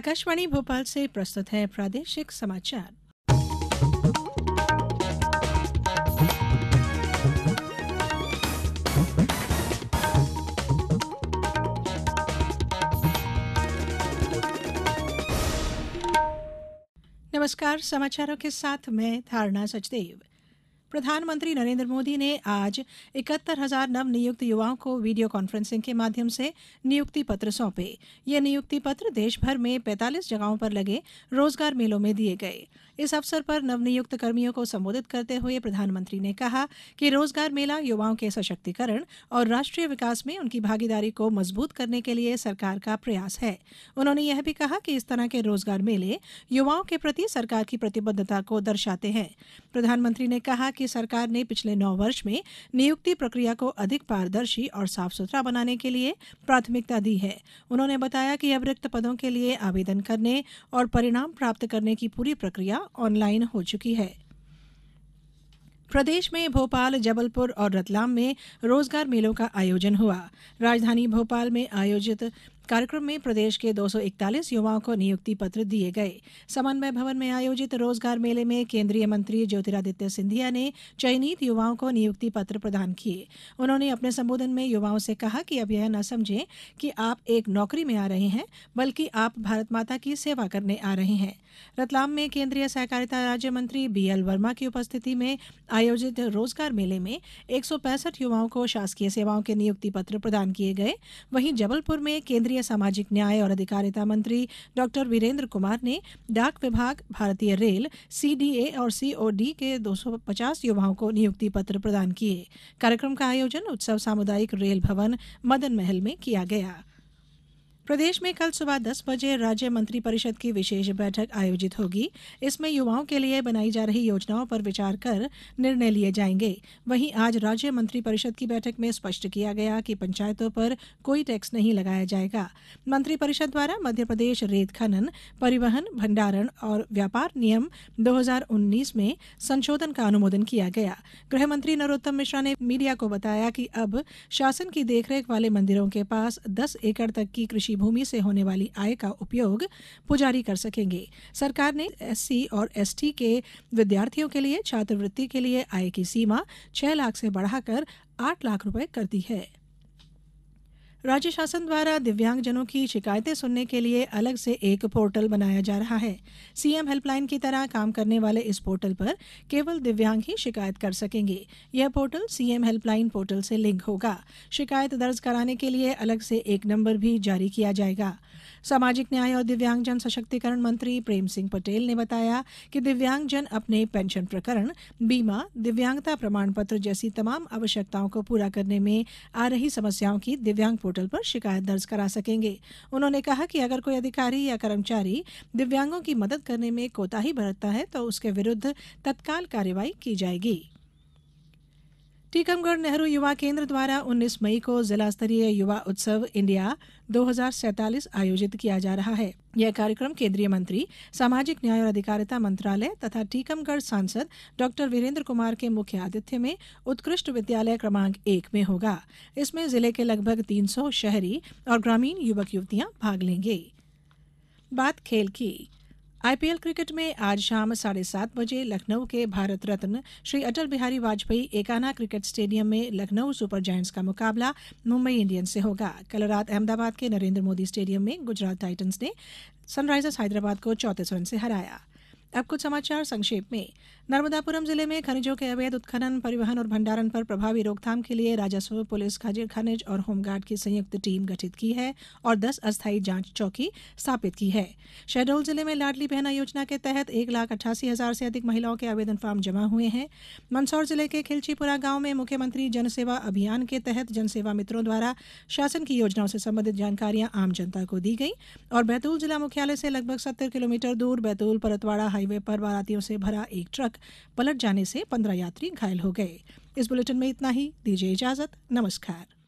आकाशवाणी भोपाल से प्रस्तुत है प्रादेशिक समाचार नमस्कार समाचारों के साथ मैं धारणा सचदेव प्रधानमंत्री नरेन्द्र मोदी ने आज इकहत्तर हजार नव नियुक्त युवाओं को वीडियो कॉन्फ्रेंसिंग के माध्यम से नियुक्ति पत्र सौंपे ये नियुक्ति पत्र देशभर में पैंतालीस जगहों पर लगे रोजगार मेलों में दिये गये इस अवसर पर नवनियुक्त कर्मियों को संबोधित करते हुए प्रधानमंत्री ने कहा कि रोजगार मेला युवाओं के सशक्तिकरण और राष्ट्रीय विकास में उनकी भागीदारी को मजबूत करने के लिए सरकार का प्रयास है उन्होंने यह भी कहा कि इस तरह के रोजगार मेले युवाओं के प्रति सरकार की प्रतिबद्धता को दर्शाते हैं प्रधानमंत्री ने कहा कि सरकार ने पिछले नौ वर्ष में नियुक्ति प्रक्रिया को अधिक पारदर्शी और साफ सुथरा बनाने के लिए प्राथमिकता दी है उन्होंने बताया कि रिक्त पदों के लिए आवेदन करने और परिणाम प्राप्त करने की पूरी प्रक्रिया ऑनलाइन हो चुकी है प्रदेश में भोपाल जबलपुर और रतलाम में रोजगार मेलों का आयोजन हुआ राजधानी भोपाल में आयोजित कार्यक्रम में प्रदेश के 241 युवाओं को नियुक्ति पत्र दिए गए समन्वय भवन में आयोजित रोजगार मेले में केंद्रीय मंत्री ज्योतिरादित्य सिंधिया ने चयनित युवाओं को नियुक्ति पत्र प्रदान किए उन्होंने अपने संबोधन में युवाओं से कहा कि अब यह न समझें कि आप एक नौकरी में आ रहे हैं बल्कि आप भारत माता की सेवा करने आ रहे हैं रतलाम में केंद्रीय सहकारिता राज्य मंत्री बी एल वर्मा की उपस्थिति में आयोजित रोजगार मेले में एक युवाओं को शासकीय सेवाओं के नियुक्ति पत्र प्रदान किए गए वहीं जबलपुर में केंद्रीय केन्द्रीय सामाजिक न्याय और अधिकारिता मंत्री डॉ वीरेन्द्र कुमार ने डाक विभाग भारतीय रेल सीडीए और सीओडी के 250 युवाओं को नियुक्ति पत्र प्रदान किए कार्यक्रम का आयोजन उत्सव सामुदायिक रेल भवन मदन महल में किया गया प्रदेश में कल सुबह दस बजे राज्य मंत्रिपरिषद की विशेष बैठक आयोजित होगी इसमें युवाओं के लिए बनाई जा रही योजनाओं पर विचार कर निर्णय लिए जाएंगे वहीं आज राज्य मंत्रिपरिषद की बैठक में स्पष्ट किया गया कि पंचायतों पर कोई टैक्स नहीं लगाया जाएगा मंत्रिपरिषद द्वारा मध्यप्रदेश रेत खनन परिवहन भंडारण और व्यापार नियम दो में संशोधन का अनुमोदन किया गया गृह मंत्री नरोत्तम मिश्रा ने मीडिया को बताया कि अब शासन की देखरेख वाले मंदिरों के पास दस एकड़ तक की कृषि भूमि से होने वाली आय का उपयोग पुजारी कर सकेंगे सरकार ने एससी और एसटी के विद्यार्थियों के लिए छात्रवृत्ति के लिए आय की सीमा छह लाख से बढ़ाकर आठ लाख रुपए कर दी है राज्य शासन द्वारा दिव्यांगजनों की शिकायतें सुनने के लिए अलग से एक पोर्टल बनाया जा रहा है सीएम हेल्पलाइन की तरह काम करने वाले इस पोर्टल पर केवल दिव्यांग ही शिकायत कर सकेंगे यह पोर्टल सीएम हेल्पलाइन पोर्टल से लिंक होगा शिकायत दर्ज कराने के लिए अलग से एक नंबर भी जारी किया जाएगा सामाजिक न्याय और दिव्यांगजन सशक्तिकरण मंत्री प्रेम सिंह पटेल ने बताया कि दिव्यांगजन अपने पेंशन प्रकरण बीमा दिव्यांगता प्रमाण पत्र जैसी तमाम आवश्यकताओं को पूरा करने में आ रही समस्याओं की दिव्यांग पोर्टल पर शिकायत दर्ज करा सकेंगे उन्होंने कहा कि अगर कोई अधिकारी या कर्मचारी दिव्यांगों की मदद करने में कोताही बरतता है तो उसके विरुद्ध तत्काल कार्यवाही की जाएगी टीकमगढ़ नेहरू युवा केंद्र द्वारा 19 मई को जिला स्तरीय युवा उत्सव इंडिया दो आयोजित किया जा रहा है यह कार्यक्रम केंद्रीय मंत्री सामाजिक न्याय और अधिकारिता मंत्रालय तथा टीकमगढ़ सांसद डॉ वीरेंद्र कुमार के मुख्य आतिथ्य में उत्कृष्ट विद्यालय क्रमांक एक में होगा इसमें जिले के लगभग तीन शहरी और ग्रामीण युवक युवतियां भाग लेंगे बात खेल की आईपीएल क्रिकेट में आज शाम साढ़े सात बजे लखनऊ के भारत रत्न श्री अटल बिहारी वाजपेयी एकाना क्रिकेट स्टेडियम में लखनऊ सुपर जायंट्स का मुकाबला मुंबई इंडियंस से होगा कल रात अहमदाबाद के नरेंद्र मोदी स्टेडियम में गुजरात टाइटंस ने सनराइजर्स हैदराबाद को चौतीस रन से हराया अब कुछ समाचार संक्षेप में नर्मदापुरम जिले में खनिजों के अवैध उत्खनन परिवहन और भंडारण पर प्रभावी रोकथाम के लिए राजस्व पुलिस खनिज और होमगार्ड की संयुक्त टीम गठित की है और 10 अस्थायी जांच चौकी स्थापित की है शहडोल जिले में लाडली बहना योजना के तहत एक लाख अट्ठासी हजार से अधिक महिलाओं के आवेदन फॉर्म जमा हुए हैं मंदसौर जिले के खिलचीपुरा गांव में मुख्यमंत्री जनसेवा अभियान के तहत जनसेवा मित्रों द्वारा शासन की योजनाओं से संबंधित जानकारियां आम जनता को दी गई और बैतूल जिला मुख्यालय से लगभग सत्तर किलोमीटर दूर बैतूल परतवाड़ा हाईवे पर बारातियों से भरा एक ट्रक पलट जाने से पंद्रह यात्री घायल हो गए इस बुलेटिन में इतना ही दीजिए इजाजत नमस्कार